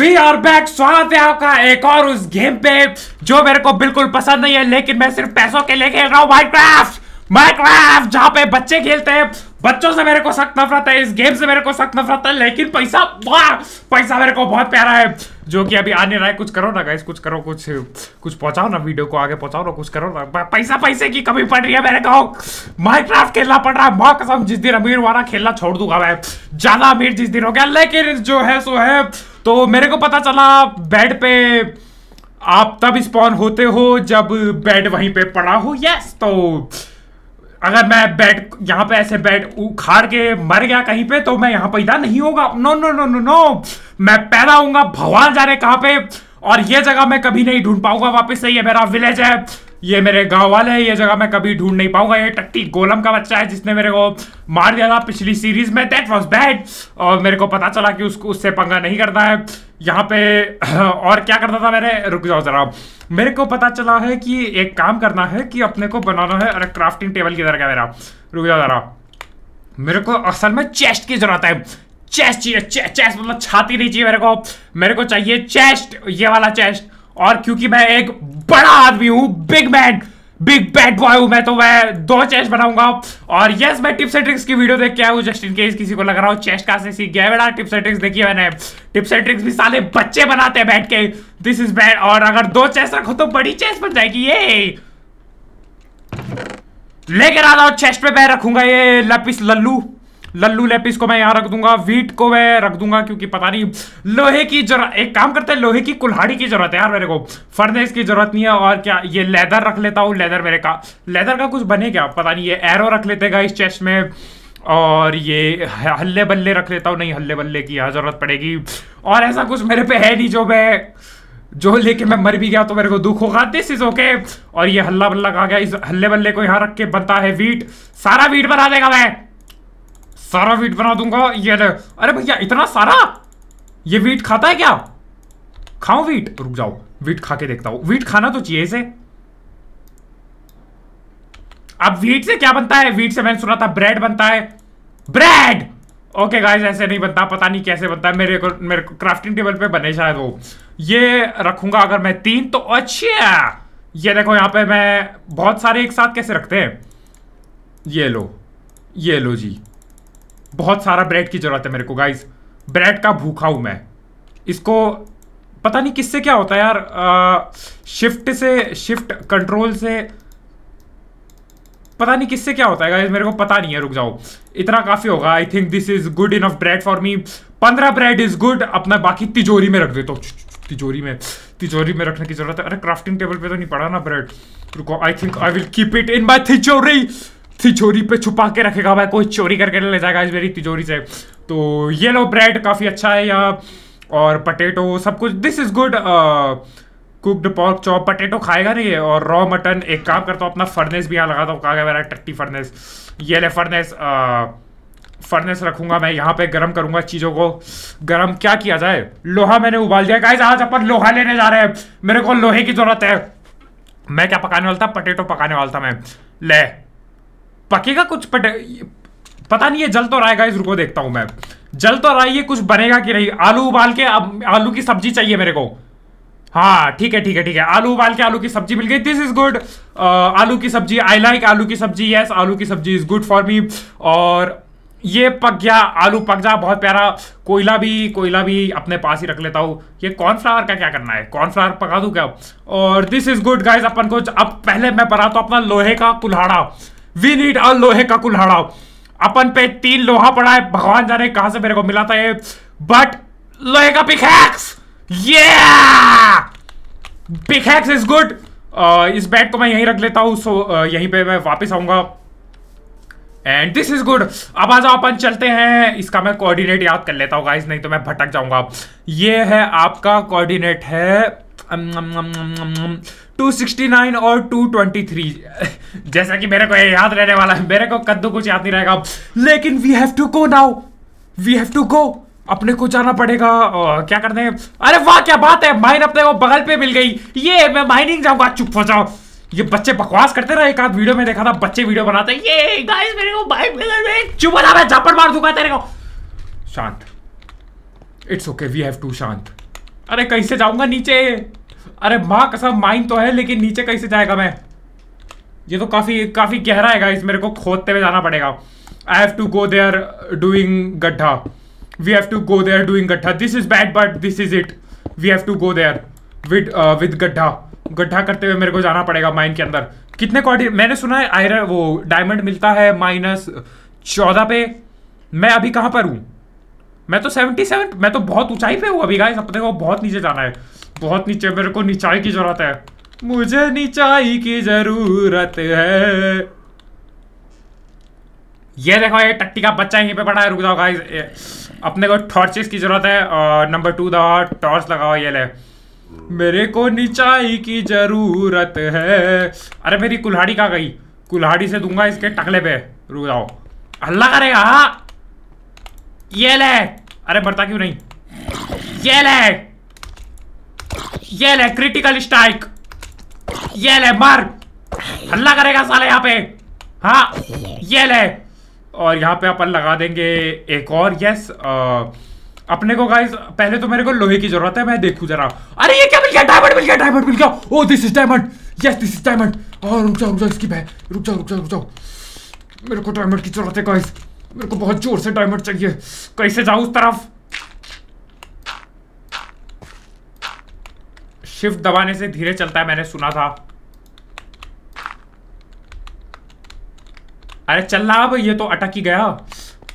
We are back स्वागत है आपका एक और उस गेम पे जो मेरे को बिल्कुल पसंद नहीं है लेकिन मैं सिर्फ पैसों के लिए खेल रहा हूँ माइनक्राफ्ट माइक्राफ्ट जहाँ पे बच्चे खेलते हैं बच्चों से मेरे को सख्त नफरत है इस गेम से मेरे को सख्त नफरत है लेकिन पैसा वाह पैसा मेरे को बहुत प्यारा है जो कि अभी आने रहा है कुछ करो ना गाइस कुछ करो कुछ कुछ पहुंचाओ ना वीडियो को आगे पहुंचाओ ना कुछ करो ना पैसा पैसे की कमी पड़ रही है मेरे को माइक्राफ्ट खेलना पड़ रहा है माँ कसम जिस दिन अमीर वाला खेलना छोड़ दूंगा मैं ज्यादा अमीर जिस दिन हो गया लेकिन जो है सो है तो मेरे को पता चला बेड पे आप तब स्पॉन होते हो जब बेड वहीं पे पड़ा हो यस तो अगर मैं बैठ यहाँ पे ऐसे बैठ उखाड़ के मर गया कहीं पे तो मैं यहाँ पैदा नहीं होगा no no no no no मैं पैदा होऊंगा भगवान जाने कहाँ पे और ये जगह मैं कभी नहीं ढूंढ पाऊंगा वापस से ये मेरा विलेज है ये मेरे गांव वाले हैं ये जगह मैं कभी ढूंढ नहीं पाऊंगा ये टट्टी गोलम का बच्चा है जिसने मेरे को मार दिया था पिछली सीरीज में दैट वाज बैड और मेरे को पता चला कि उसको उससे पंगा नहीं करना है यहाँ पे और क्या करता था मेरे रुक जाओ जरा मेरे को पता चला है कि एक काम करना है कि अपने को बनाना है अरे क्राफ्टिंग टेबल की तरह का मेरा रुक जाओ जरा मेरे को असल में चेस्ट की जरूरत है चेस्ट चाहिए चेस्ट मतलब छाती नहीं चाहिए मेरे को मेरे को चाहिए चेस्ट ये वाला चेस्ट और क्योंकि मैं एक बड़ा आदमी हूँ big man big bad boy हूँ मैं तो मैं दो चेस्ट बनाऊंगा और यस मैं टिप्स एंड ट्रिक्स की वीडियो देख के आया हूँ जस्ट इन केस किसी को लग रहा हो चेस्ट कहाँ से सीख गया बेटा टिप्स एंड ट्रिक्स देखिए मैंने टिप्स एंड ट्रिक्स भी साले बच्चे बनाते हैं बैठ के दिस इज बैड और अगर दो चेस्ट रखो तो बड़ी चेस्ट बन जाएगी ये लेकर आ जाओ चेस्ट पे मैं रखूंगा ये लपिस लल्लू लल्लू लेपिस को मैं यहाँ रख दूंगा वीट को मैं रख दूंगा क्योंकि पता नहीं लोहे की जरूरत एक काम करते हैं लोहे की कुल्हाड़ी की जरूरत है यार मेरे को फर्नेस की जरूरत नहीं है और क्या ये लेदर रख लेता हूँ लेदर मेरे का लेदर का कुछ बने क्या पता नहीं ये एरो रख लेते इस चेस्ट में और ये हल्ले बल्ले रख लेता हूँ नहीं हल्ले बल्ले की यहाँ जरूरत पड़ेगी और ऐसा कुछ मेरे पे है नहीं जो मैं जो लेके मैं मर भी गया तो मेरे को दुख होगा दिस इज ओके और ये हल्ला बल्ला कहा गया इस हल्ले बल्ले को यहाँ रख के बनता है वीट सारा वीट बना देगा मैं सारा वीट बना दूंगा ये ले अरे भैया इतना सारा ये वीट खाता है क्या खाओ वीट रुक जाओ वीट खा के देखता हूं वीट खाना तो चाहिए इसे अब वीट से क्या बनता है वीट से मैंने सुना था ब्रेड बनता है ब्रेड ओके गाइस ऐसे नहीं बनता पता नहीं कैसे बनता है मेरे को मेरे को क्राफ्टिंग टेबल पे बने शायद वो ये रखूंगा अगर मैं तीन तो अच्छे ये देखो यहाँ पे मैं बहुत सारे एक साथ कैसे रखते हैं ये लो ये लो जी बहुत सारा ब्रेड की ज़रूरत है मेरे को गाइज ब्रेड का भूखा हूँ मैं इसको पता नहीं किससे क्या होता है यार आ, शिफ्ट से शिफ्ट कंट्रोल से पता नहीं किससे क्या होता है गाइज मेरे को पता नहीं है रुक जाओ इतना काफ़ी होगा I think this is good enough bread for me पंद्रह ब्रेड इज गुड अपना बाकी तिजोरी में रख देता हूँ तिजोरी में तिजोरी में रखने की जरूरत है अरे क्राफ्टिंग टेबल पे तो नहीं पड़ा ना ब्रेड रुको I think I will keep it in my तिजोरी तिजोरी पे छुपा के रखेगा भाई कोई चोरी करके ले जाएगा इस मेरी तिजोरी से तो ये लो ब्रेड काफ़ी अच्छा है यहाँ और पटेटो सब कुछ this is good cooked pork chop potato खाएगा नहीं है और रॉ मटन एक काम करता हूँ अपना फर्नेस भी यहाँ लगाता हूँ कहा गया मेरा टट्टी फर्नेस ये ले फर्नेस फर्नेस uh, रखूंगा मैं यहाँ पे गर्म करूंगा चीज़ों को गर्म क्या किया जाए लोहा मैंने उबाल दिया गाइस आज अपन लोहा लेने जा रहे हैं मेरे को लोहे की ज़रूरत है मैं क्या पकाने वाला था पटेटो पकाने वाला था मैं ले पकेगा कुछ पट पता नहीं है जल तो रहा है रुको देखता हूँ मैं जल तो रहा है ये कुछ बनेगा कि नहीं आलू उबाल के अब आलू की सब्जी चाहिए मेरे को हाँ ठीक है ठीक है ठीक है आलू उबाल के आलू की सब्जी मिल गई दिस इज गुड आलू की सब्जी आई लाइक आलू की सब्जी यस आलू की सब्जी इज गुड फॉर मी और ये पक गया आलू पक जा बहुत प्यारा कोयला भी कोयला भी अपने पास ही रख लेता हूँ ये कॉर्नफ्लावर का क्या करना है कॉर्नफ्लावर पका दूँ क्या और दिस इज गुड गाइज अपन को अब पहले मैं बनाता तो हूँ अपना लोहे का कुल्हाड़ा वी नीड अ लोहे का कुल्हाड़ा अपन पे तीन लोहा पड़ा है भगवान जाने कहां से मेरे को मिला था ये बट लोहे का पिकैक्स ये पिकैक्स इज गुड इस बैट को मैं यहीं रख लेता हूं सो uh, यहीं पे मैं वापस आऊंगा एंड दिस इज गुड अब आज अपन चलते हैं इसका मैं कोऑर्डिनेट याद कर लेता हूँ गाइस नहीं तो मैं भटक जाऊंगा ये है आपका कोऑर्डिनेट है 269 और 223 जैसा कि मेरे को याद रहने वाला है मेरे को कद्दू कुछ याद नहीं रहेगा लेकिन we have to go now we have to go अपने को जाना पड़ेगा आ, क्या करते हैं अरे वाह क्या बात है माइन अपने को बगल पे मिल गई ये मैं माइनिंग जाऊंगा चुप हो जाओ ये बच्चे बकवास करते रहे एक आध वीडियो में देखा था बच्चे वीडियो बनाते ये गाइस मेरे को बाइक मिल गई चुप हो जा मैं झापड़ मार दूंगा तेरे को शांत it's okay we have to शांत अरे कहीं से जाऊंगा नीचे अरे माँ कसम माइन तो है लेकिन नीचे कैसे जाएगा मैं ये तो काफ़ी काफ़ी गहरा है गाइस मेरे को खोदते हुए जाना पड़ेगा I have to go there doing गड्ढा we have to go there doing गड्ढा this is bad but this is it we have to go there with with गड्ढा गड्ढा करते हुए मेरे को जाना पड़ेगा माइन के अंदर कितने क्वार्टी मैंने सुना है आयरन वो डायमंड मिलता है माइनस चौदह पे मैं अभी कहाँ पर हूँ मैं तो सेवेंटी सेवन मैं तो बहुत ऊंचाई पे हूँ अभी गाइस अपने को बहुत नीचे जाना है बहुत नीचे मेरे को निचाई की जरूरत है मुझे निचाई की जरूरत है ये देखो ये टट्टी का बच्चा यहीं पे पड़ा है रुक जाओ गाइस अपने को टॉर्चेस की जरूरत है और नंबर टू दवा टॉर्च लगाओ ये ले मेरे को निचाई की जरूरत है अरे मेरी कुल्हाड़ी कहाँ गई कुल्हाड़ी से दूंगा इसके टकले पे रुक जाओ हल्ला करेगा ये ले अरे मरता क्यों नहीं ये ले ये ले क्रिटिकल स्ट्राइक ये ले मार हल्ला करेगा साले यहाँ पे हाँ ये ले और यहाँ पे अपन लगा देंगे एक और यस अपने को गाइस पहले तो मेरे को लोहे की जरूरत है मैं देखू जरा अरे ये क्या मिल गया डायमंड मिल गया डायमंड मिल गया oh this is diamond yes this is diamond और रुक जाओ रुक जाओ इसकी बह रुक जाओ रुक जाओ रुक जाओ मेरे को डायमंड की जरूरत है गाइस मेरे को बहुत जोर से डायमंड चाहिए कैसे जाऊँ उस तरफ शिफ्ट दबाने से धीरे चलता है मैंने सुना था अरे चल रहा अब ये तो अटक ही गया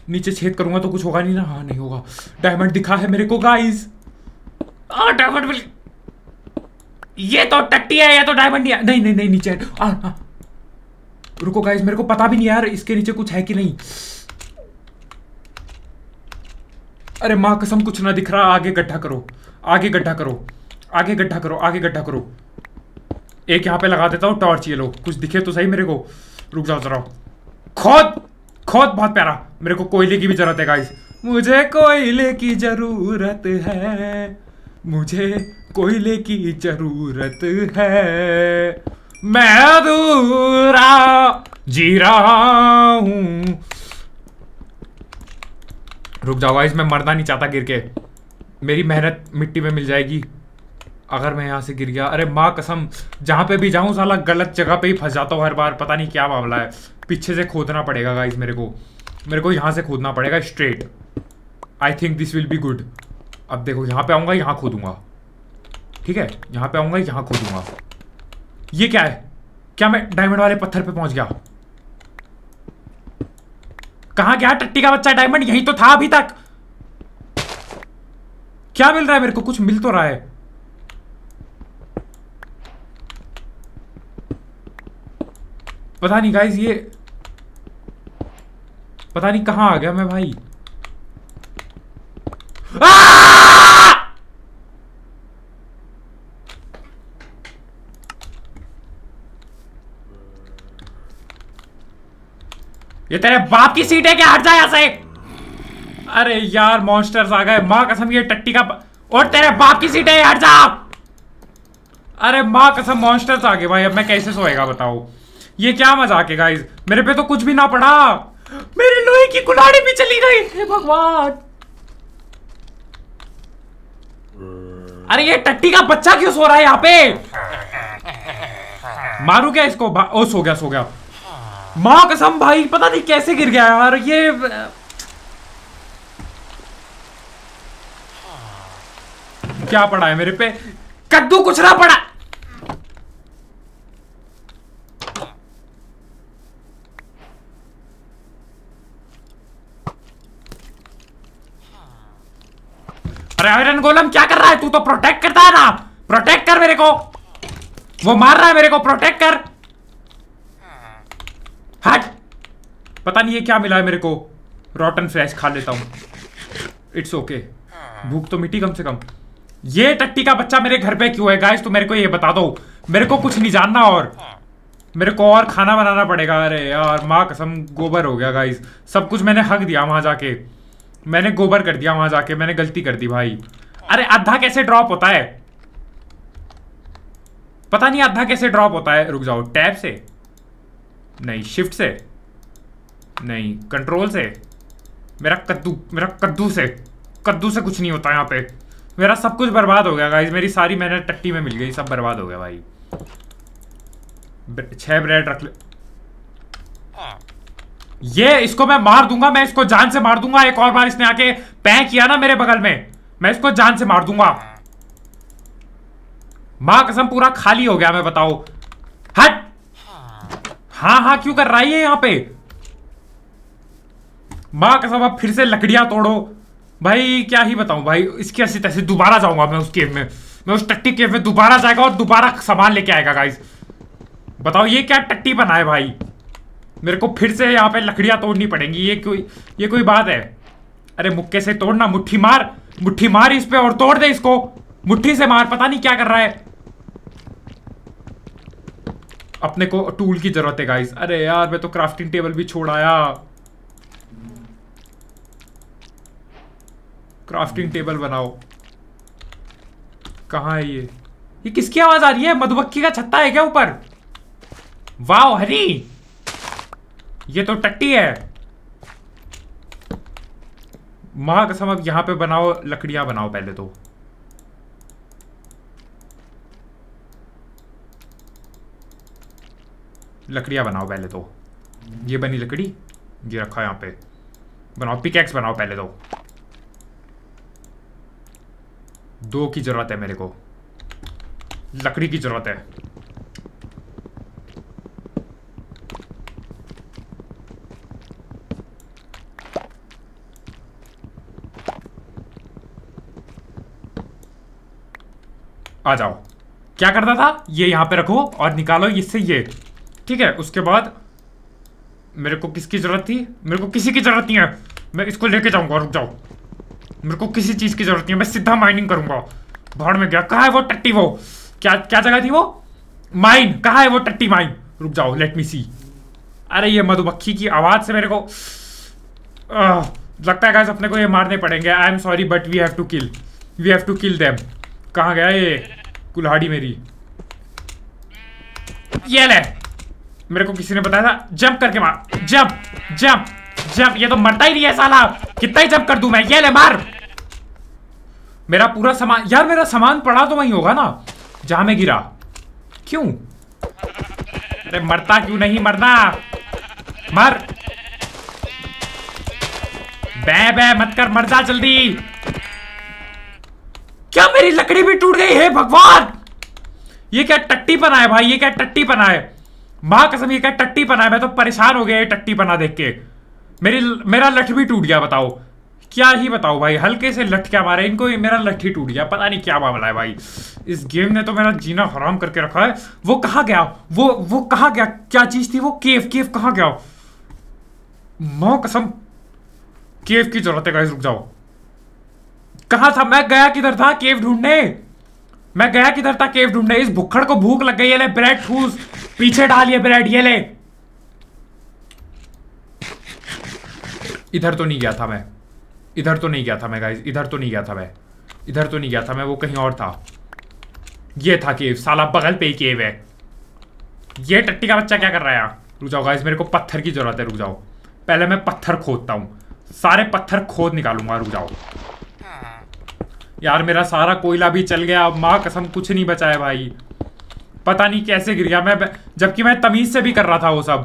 नीचे छेद करूंगा तो कुछ होगा नहीं ना हाँ नहीं होगा डायमंड दिखा है मेरे को गाइस डायमंड ये तो टट्टी है ये तो डायमंड नहीं नहीं नहीं, नहीं नीचे आ, आ, रुको गाइस मेरे को पता भी नहीं यार इसके नीचे कुछ है कि नहीं अरे माँ कसम कुछ ना दिख रहा आगे गड्ढा करो आगे गड्ढा करो आगे गड्ढा करो आगे गड्ढा करो एक यहाँ पे लगा देता हूँ टॉर्च ये लो कुछ दिखे तो सही मेरे को रुक जाओ जरा खोद खोद बहुत प्यारा मेरे को कोयले की भी जरूरत है गाइस मुझे कोयले की जरूरत है मुझे कोयले की जरूरत है मैं अधूरा जी रहा हूं रुक जाओ गाइस मैं मरना नहीं चाहता गिर के मेरी मेहनत मिट्टी में मिल जाएगी अगर मैं यहाँ से गिर गया अरे माँ कसम जहाँ पे भी जाऊँ साला गलत जगह पे ही फंस जाता हूँ हर बार पता नहीं क्या मामला है पीछे से खोदना पड़ेगा गाइज मेरे को मेरे को यहाँ से खोदना पड़ेगा straight I think this will be good अब देखो यहाँ पे आऊँगा यहाँ खोदूंगा ठीक है यहाँ पे आऊँगा यहाँ खोदूंगा ये क्या है क्या मैं डायमंड वाले पत्थर पे पहुंच गया कहा गया टट्टी का बच्चा डायमंड यही तो था अभी तक क्या मिल रहा है मेरे को कुछ मिल तो रहा है पता नहीं गाइज ये पता नहीं कहाँ आ गया मैं भाई ये तेरे बाप की सीट है क्या हट जाए से अरे यार मॉन्स्टर्स आ गए माँ कसम ये टट्टी का और तेरे बाप की सीट है हट जा अरे माँ कसम मॉन्स्टर्स आ गए भाई अब मैं कैसे सोएगा बताओ ये क्या मजाक है गाइज मेरे पे तो कुछ भी ना पड़ा मेरे लोहे की कुलाड़ी भी चली गई हे भगवान अरे ये टट्टी का बच्चा क्यों सो रहा है यहाँ पे मारू क्या इसको ओ सो गया सो गया माँ कसम भाई पता नहीं कैसे गिर गया यार ये क्या पड़ा है मेरे पे कद्दू कुछ ना पड़ा अरे आयरन गोलम क्या कर रहा है तू तो प्रोटेक्ट करता है ना प्रोटेक्ट कर मेरे को वो मार रहा है मेरे को प्रोटेक्ट कर हट पता नहीं ये क्या मिला है मेरे को रॉटन फ्लैश खा लेता हूं इट्स ओके भूख तो मिट्टी कम से कम ये टट्टी का बच्चा मेरे घर पे क्यों है गाइस तो मेरे को ये बता दो मेरे को कुछ नहीं जानना और मेरे को और खाना बनाना पड़ेगा अरे यार माँ कसम गोबर हो गया गाइस सब कुछ मैंने हक दिया वहां जाके मैंने गोबर कर दिया वहां जाके मैंने गलती कर दी भाई अरे आधा कैसे ड्रॉप होता है पता नहीं आधा कैसे ड्रॉप होता है रुक जाओ टैब से नहीं शिफ्ट से नहीं कंट्रोल से मेरा कद्दू मेरा कद्दू से कद्दू से कुछ नहीं होता यहाँ पे मेरा सब कुछ बर्बाद हो गया गाइज मेरी सारी मेहनत टट्टी में मिल गई सब बर्बाद हो गया भाई छह ब्रेड रख ले हाँ। ये इसको मैं मार दूंगा मैं इसको जान से मार दूंगा एक और बार इसने आके पै किया ना मेरे बगल में मैं इसको जान से मार दूंगा मां कसम पूरा खाली हो गया मैं बताओ हट हाँ हाँ क्यों कर रहा है यहां पे मां कसम अब फिर से लकड़ियां तोड़ो भाई क्या ही बताऊं भाई इसकी ऐसी तैसे दोबारा जाऊंगा मैं उस केव में मैं उस टट्टी केव में दोबारा जाएगा और दोबारा सामान लेके आएगा गाइस बताओ ये क्या टट्टी बनाए भाई मेरे को फिर से यहाँ पे लकड़ियाँ तोड़नी पड़ेंगी ये कोई ये कोई बात है अरे मुक्के से तोड़ना मुट्ठी मार मुट्ठी मार इस पे और तोड़ दे इसको मुट्ठी से मार पता नहीं क्या कर रहा है अपने को टूल की जरूरत है गाइस अरे यार मैं तो क्राफ्टिंग टेबल भी छोड़ाया क्राफ्टिंग टेबल बनाओ कहा है ये ये किसकी आवाज आ रही है मधुमक्खी का छत्ता है क्या ऊपर वाह हरी ये तो टट्टी है महा कसम अब यहां पे बनाओ लकड़ियां बनाओ पहले तो लकड़ियां बनाओ पहले तो ये बनी लकड़ी ये रखा यहां पे बनाओ पिकेक्स बनाओ पहले तो दो की जरूरत है मेरे को लकड़ी की जरूरत है आ जाओ क्या करता था ये यहाँ पे रखो और निकालो इससे ये ठीक है उसके बाद मेरे को किसकी ज़रूरत थी मेरे को किसी की ज़रूरत नहीं है मैं इसको लेके जाऊंगा रुक जाओ मेरे को किसी चीज़ की ज़रूरत नहीं है मैं सीधा माइनिंग करूंगा भाड़ में गया कहाँ है वो टट्टी वो क्या क्या जगह थी वो माइन कहाँ है वो टट्टी माइन रुक जाओ लेट मी सी अरे ये मधुमक्खी की आवाज़ से मेरे को आ, लगता है गाइस अपने को ये मारने पड़ेंगे I am sorry but we have to kill we have to kill them कहाँ गया ये कुल्हाड़ी मेरी ये ले मेरे को किसी ने बताया था जंप करके मार जंप जंप जंप ये तो मरता ही नहीं है साला कितना ही जंप कर दू मैं ये ले मार मेरा पूरा सामान यार मेरा सामान पड़ा तो वहीं होगा ना जहां में गिरा क्यों अरे मरता क्यों नहीं मरना मर बे बे मत कर मर जा जल्दी क्या मेरी लकड़ी भी टूट गई है भगवान ये क्या टट्टी पना है भाई ये क्या टट्टी पना है माँ कसम ये क्या टट्टी पना है मैं तो परेशान हो गया ये टट्टी पना देख के मेरी मेरा लठ भी टूट गया बताओ क्या ही बताओ भाई हल्के से लठ क्या मारे इनको मेरा लठ ही टूट गया पता नहीं क्या मामला है भाई इस गेम ने तो मेरा जीना हराम करके रखा है वो कहा गया वो वो कहा गया क्या चीज थी वो केव केव कहा गया माँ कसम केव की जरूरत है रुक जाओ कहा था मैं गया किधर था केव ढूंढने मैं गया किधर था केव ढूंढने इस भुखड़ को भूख लग गई है ले ब्रेड फूस पीछे डालिए ब्रेड ये ले इधर तो नहीं गया था मैं इधर तो नहीं गया था मैं गाइस इधर तो नहीं गया था मैं इधर तो नहीं गया था मैं वो कहीं और था ये था केव साला बगल पे ही केव है ये टट्टी का बच्चा क्या कर रहा है रुक जाओ गाइस मेरे को पत्थर की जरूरत है रुक जाओ पहले मैं पत्थर खोदता हूँ सारे पत्थर खोद निकालूंगा रुक जाओ हाँ। यार मेरा सारा कोयला भी चल गया अब माँ कसम कुछ नहीं बचा है भाई पता नहीं कैसे गिर गया मैं जबकि मैं तमीज से भी कर रहा था वो सब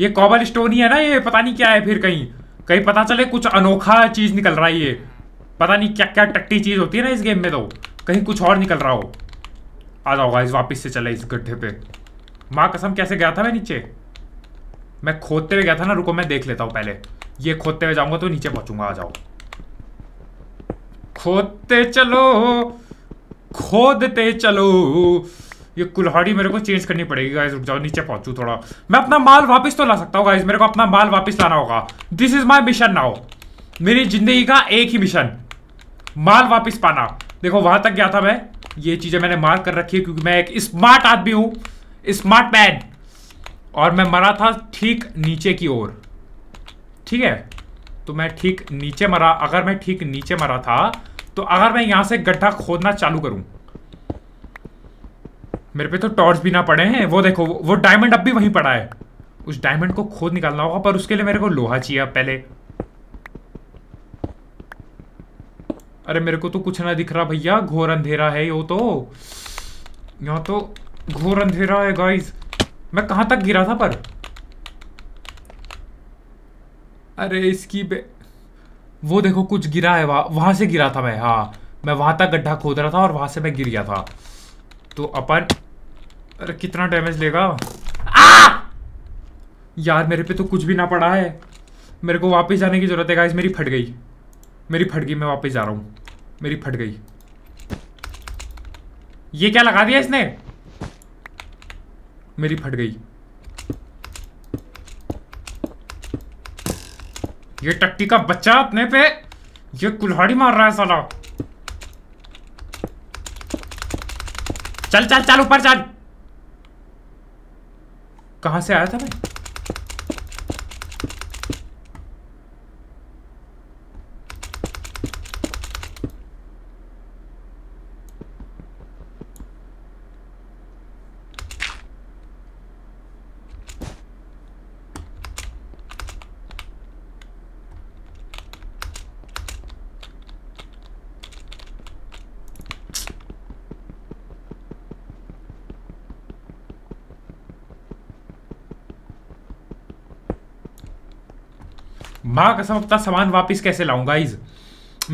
ये कॉबल स्टोन ही है ना ये पता नहीं क्या है फिर कहीं कहीं पता चले कुछ अनोखा चीज निकल रहा है ये पता नहीं क्या क्या टट्टी चीज होती है ना इस गेम में तो कहीं कुछ और निकल रहा हो आ जाओ गाइस वापस से चले इस गड्ढे पे माँ कसम कैसे गया था मैं नीचे मैं खोदते हुए गया था ना रुको मैं देख लेता हूँ पहले ये खोदते हुए जाऊंगा तो नीचे पहुंचूंगा आ जाओ खोदते चलो खोदते चलो ये कुल्हाड़ी मेरे को चेंज करनी पड़ेगी गाइज रुक जाओ नीचे पहुंचू थोड़ा मैं अपना माल वापस तो ला सकता हूँ गाइज मेरे को अपना माल वापस लाना होगा this is my mission now मेरी जिंदगी का एक ही मिशन माल वापस पाना देखो वहां तक गया था मैं ये चीजें मैंने मार कर रखी है क्योंकि मैं एक स्मार्ट आदमी हूं स्मार्ट मैन और मैं मरा था ठीक नीचे की ओर ठीक है तो मैं ठीक नीचे मरा अगर मैं ठीक नीचे मरा था तो अगर मैं यहां से गड्ढा खोदना चालू करूं मेरे पे तो टॉर्च भी ना पड़े हैं वो देखो वो डायमंड अब भी वहीं पड़ा है उस डायमंड को खोद निकालना होगा पर उसके लिए मेरे को लोहा चाहिए पहले अरे मेरे को तो कुछ ना दिख रहा भैया घोर अंधेरा है यो तो यहाँ तो घोर अंधेरा है गाइज मैं कहाँ तक गिरा था पर अरे इसकी बे वो देखो कुछ गिरा है वहाँ वहाँ से गिरा था मैं हाँ मैं वहाँ तक गड्ढा खोद रहा था और वहाँ से मैं गिर गया था तो अपन अरे कितना डैमेज लेगा आ! यार मेरे पे तो कुछ भी ना पड़ा है मेरे को वापस जाने की ज़रूरत है गाइस मेरी फट गई मेरी फट गई मैं वापस जा रहा हूँ मेरी फट गई ये क्या लगा दिया इसने मेरी फट गई ये टट्टी का बच्चा अपने पे ये कुल्हाड़ी मार रहा है साला चल चल चल ऊपर चल कहा से आया था भाई माँ कसम अपना सामान वापस कैसे लाऊंगा इज़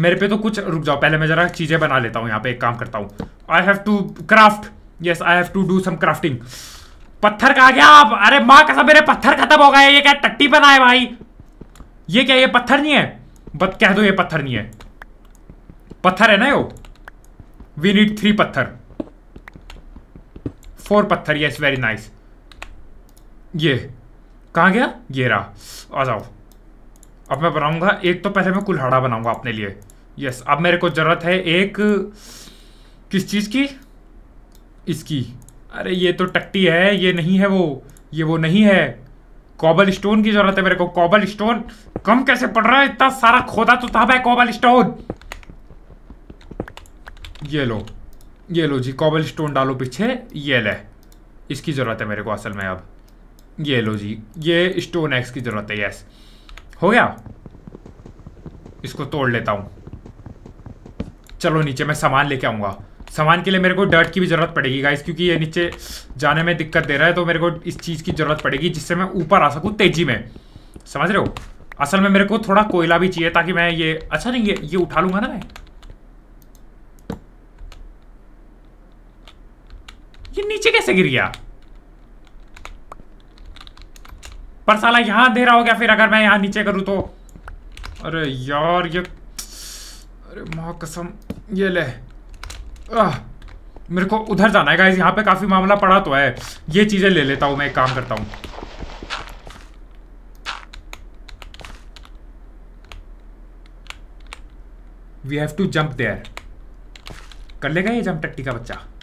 मेरे पे तो कुछ रुक जाओ पहले मैं ज़रा चीज़ें बना लेता हूँ यहाँ पे एक काम करता हूँ I have to craft yes I have to do some crafting पत्थर कहा गया आप अरे माँ कसम मेरे पत्थर खत्म हो गए ये क्या टट्टी बना है भाई ये क्या ये पत्थर नहीं है बत कह दो ये पत्थर नहीं है पत्थर है ना यो वी नीड थ्री पत्थर फोर पत्थर यस वेरी नाइस ये कहाँ गया ये रहा आ जाओ अब मैं बनाऊंगा एक तो पहले मैं कुल्हाड़ा बनाऊंगा अपने लिए यस अब मेरे को ज़रूरत है एक किस चीज़ की इसकी अरे ये तो टट्टी है ये नहीं है वो ये वो नहीं है कॉबल स्टोन की ज़रूरत है मेरे को कॉबल स्टोन कम कैसे पड़ रहा है इतना सारा खोदा तो था भाई कॉबल स्टोन ये लो ये लो जी कॉबल स्टोन डालो पीछे ये ले इसकी ज़रूरत है मेरे को असल में अब ये लो जी ये स्टोन एक्स की ज़रूरत है यस हो गया इसको तोड़ लेता हूँ चलो नीचे मैं सामान लेके आऊँगा सामान के लिए मेरे को डर्ट की भी ज़रूरत पड़ेगी गाइस क्योंकि ये नीचे जाने में दिक्कत दे रहा है तो मेरे को इस चीज़ की ज़रूरत पड़ेगी जिससे मैं ऊपर आ सकूँ तेज़ी में समझ रहे हो असल में मेरे को थोड़ा कोयला भी चाहिए ताकि मैं ये अच्छा नहीं ये ये उठा लूँगा ना मैं ये नीचे कैसे गिर गया पर साला यहाँ रहा हो गया फिर अगर मैं यहाँ नीचे करूँ तो अरे यार ये अरे माँ कसम ये ले आ, मेरे को उधर जाना है गाइज यहाँ पे काफ़ी मामला पड़ा तो है ये चीज़ें ले लेता हूँ मैं एक काम करता हूँ we have to jump there. कर लेगा ये जंप टट्टी का बच्चा